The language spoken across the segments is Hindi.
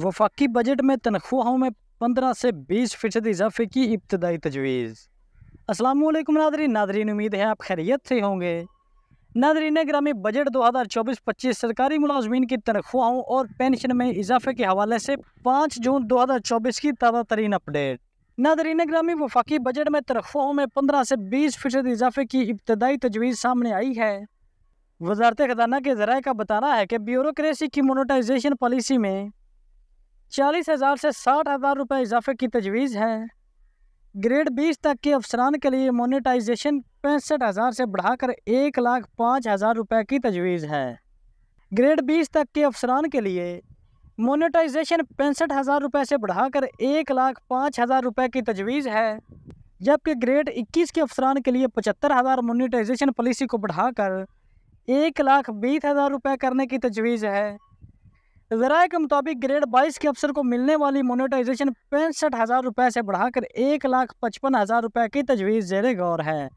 वफाकी बजट में तनख्वाहों में पंद्रह से बीस फ़ीसद इजाफे की इब्तदाई तजवीज़ असलम नादरी नादरीन उम्मीद है आप खैरियत से होंगे नादरीन ग्रामी बजट दो हज़ार चौबीस पच्चीस सरकारी मुलाजमीन की तनख्वाहों और पेंशन में इजाफे के हवाले से पाँच जून दो हज़ार चौबीस की ताज़ा तरीन अपडेट नादरीन ग्रामी वफाकी बजट में तनख्वाहों में पंद्रह से बीस फ़ीसद इजाफे की इब्तदाई तजवीज़ सामने आई है वजारत खजाना के जराये का बताना है कि ब्यूरोसी की मोनोटाइजेशन पॉलिसी में चालीस हज़ार से साठ हज़ार रुपये इजाफे की तजवीज़ है ग्रेड बीस तक के अफसरान के लिए मोनेटाइजेशन पैंसठ हज़ार से बढ़ाकर एक लाख पाँच हज़ार रुपये की तजवीज़ है ग्रेड बीस तक के अफसरान के लिए मोनेटाइजेशन पैंसठ हज़ार रुपये से बढ़ाकर एक लाख पाँच हज़ार रुपये की तजवीज़ है जबकि ग्रेड इक्कीस के अफसरान के लिए पचहत्तर हज़ार मोनेटाइजेशन पॉलिसी को बढ़ाकर एक लाख बीस हज़ार रुपये करने की तजवीज़ है जराए के मुताबिक ग्रेड बाईस के अफसर को मिलने वाली मोनेटाइजेशन पैंसठ हज़ार रुपये से बढ़ाकर एक लाख पचपन हज़ार रुपये की तजवीज़ जेर गौर है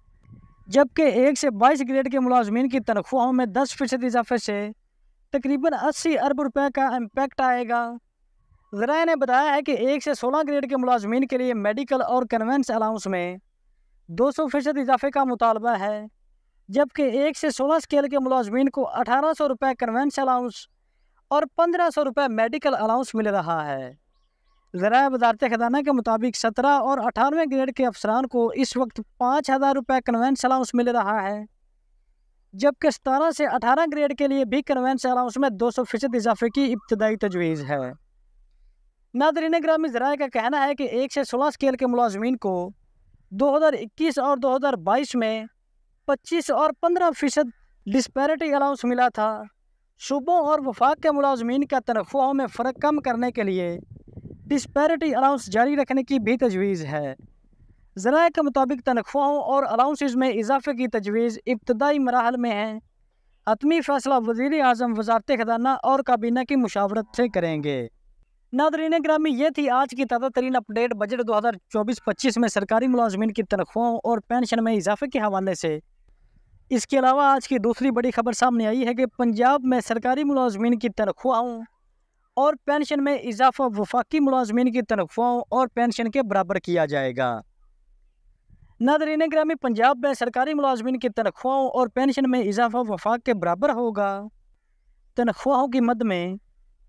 जबकि एक से बाईस ग्रेड के मुलाजमीन की तनख्वाहों में दस फीसद इजाफे से तकरीबन अस्सी अरब रुपये का इम्पेक्ट आएगा ज़रा ने बताया है कि एक से सोलह ग्रेड के मुलाजमीन के लिए मेडिकल और कन्वेंस अलाउंस में दो सौ फीसद इजाफे का मुतालबा है जबकि एक से सोलह स्केल के मुलाजमीन को अठारह सौ रुपये कन्वेंस अलाउंस और पंद्रह सौ रुपये मेडिकल अलाउंस मिल रहा है ज़रा वजारत खजाना के मुताबिक सत्रह और अठारहवे ग्रेड के अफसरान को इस वक्त पाँच हज़ार रुपये कन्वेंस अलाउंस मिल रहा है जबकि सतारह से अठारह ग्रेड के लिए भी कन्वेंस अलाउंस में दो सौ फीसद इजाफे की इब्तदाई तजवीज़ है नादरीन ग्रामी ज़रा का कहना है कि एक से सोलह स्केल के मुलाजमीन को दो हज़ार इक्कीस और दो हज़ार बाईस में पच्चीस और पंद्रह फ़ीसद डिस्पैरिटी अलाउंस मिला था सूबों और वफाक के मुलाजमीन का तनख्वाहों में फ़र्क कम करने के लिए डिस्पैरिटी अलाउंस जारी रखने की भी तजवीज़ है ज़रा के मुताबिक तनख्वाहों और अलाउंस में इजाफे की तजवीज़ इब्तदाई मरहल में है हतमी फैसला वजीर अजम वजारत खजाना और काबीना की मुशावरत से करेंगे नादरीन ग्रामी ये थी आज की ताज़ा तरीन अपडेट बजट दो हज़ार चौबीस पच्चीस में सरकारी मुलाजमन की तनख्वाहों और पेंशन में इजाफे के हवाले से इसके अलावा आज की दूसरी बड़ी खबर सामने आई है कि पंजाब में सरकारी मुलाजमीन की तनख्वाहों और पेंशन में इजाफा वफाकी मुलाजमीन की तनख्वाहों और पेंशन के बराबर किया जाएगा नादरीन ग्रामी पंजाब में सरकारी मुलाजमीन की तनख्वाहों और पेंशन में इजाफा वफाक के बराबर होगा तनख्वाहों की मद में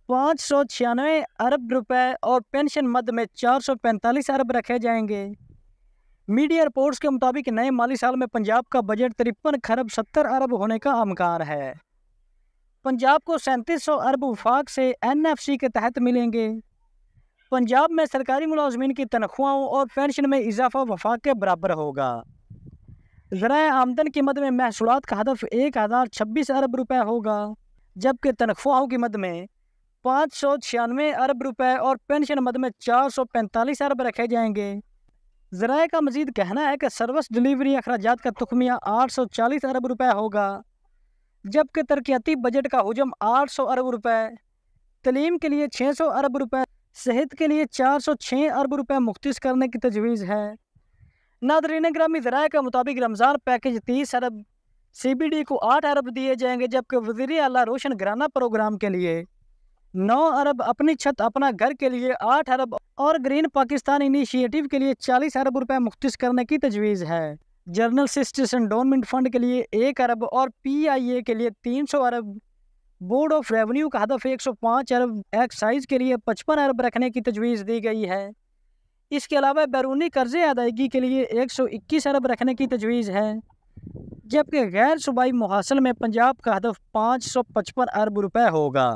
पाँच सौ छियानवे अरब रुपए और पेंशन मद में चार सौ पैंतालीस अरब रखे जाएंगे मीडिया रिपोर्ट्स के मुताबिक नए माली साल में पंजाब का बजट तिरपन खरब सत्तर अरब होने का अमकान है पंजाब को सैंतीस सौ अरब वफाक से एन एफ सी के तहत मिलेंगे पंजाब में सरकारी मुलाजमीन की तनख्वाहों और पेंशन में इजाफा वफाक के बराबर होगा ज़रा आमदन की मद में महसूलत का हदफ एक हज़ार छब्बीस अरब रुपये होगा जबकि तनख्वाहों की मद में पाँच सौ छियानवे अरब रुपये और पेंशन मद में चार सौ पैंतालीस अरब रखे जाएंगे जराए का मजीद कहना है कि सर्विस डिलीवरी अखराज का तुखमिया आठ सौ चालीस अरब रुपये होगा जबकि तरक्याती बजट का हजम आठ सौ अरब रुपये तलीम के लिए छः सौ अरब रुपये सेहत के लिए चार सौ छः अरब रुपये मुख्तस करने की तजवीज़ है नादरीन ग्रामी जराए के मुताबिक रमज़ान पैकेज तीस अरब सी बी डी को आठ अरब दिए जाएंगे जबकि वजीर अला रोशन ग्राना प्रोग्राम के लिए नौ अरब अपनी छत अपना घर के लिए आठ अरब और ग्रीन पाकिस्तान इनिशिएटिव के लिए चालीस अरब रुपए मुख्तिस करने की तजवीज़ है जर्नल सिस्टर्स एंडोनमेंट फंड के लिए एक अरब और पीआईए के लिए तीन सौ अरब बोर्ड ऑफ रेवेन्यू का हदफ एक सौ पाँच अरब एक्साइज के लिए पचपन अरब रखने की तजवीज़ दी गई है इसके अलावा बैरूनी कर्जे अदायगी के लिए एक सौ इक्कीस अरब रखने की तजवीज़ है जबकि गैर सूबाई मुहासिल में पंजाब का हदफ पाँच सौ पचपन अरब रुपये होगा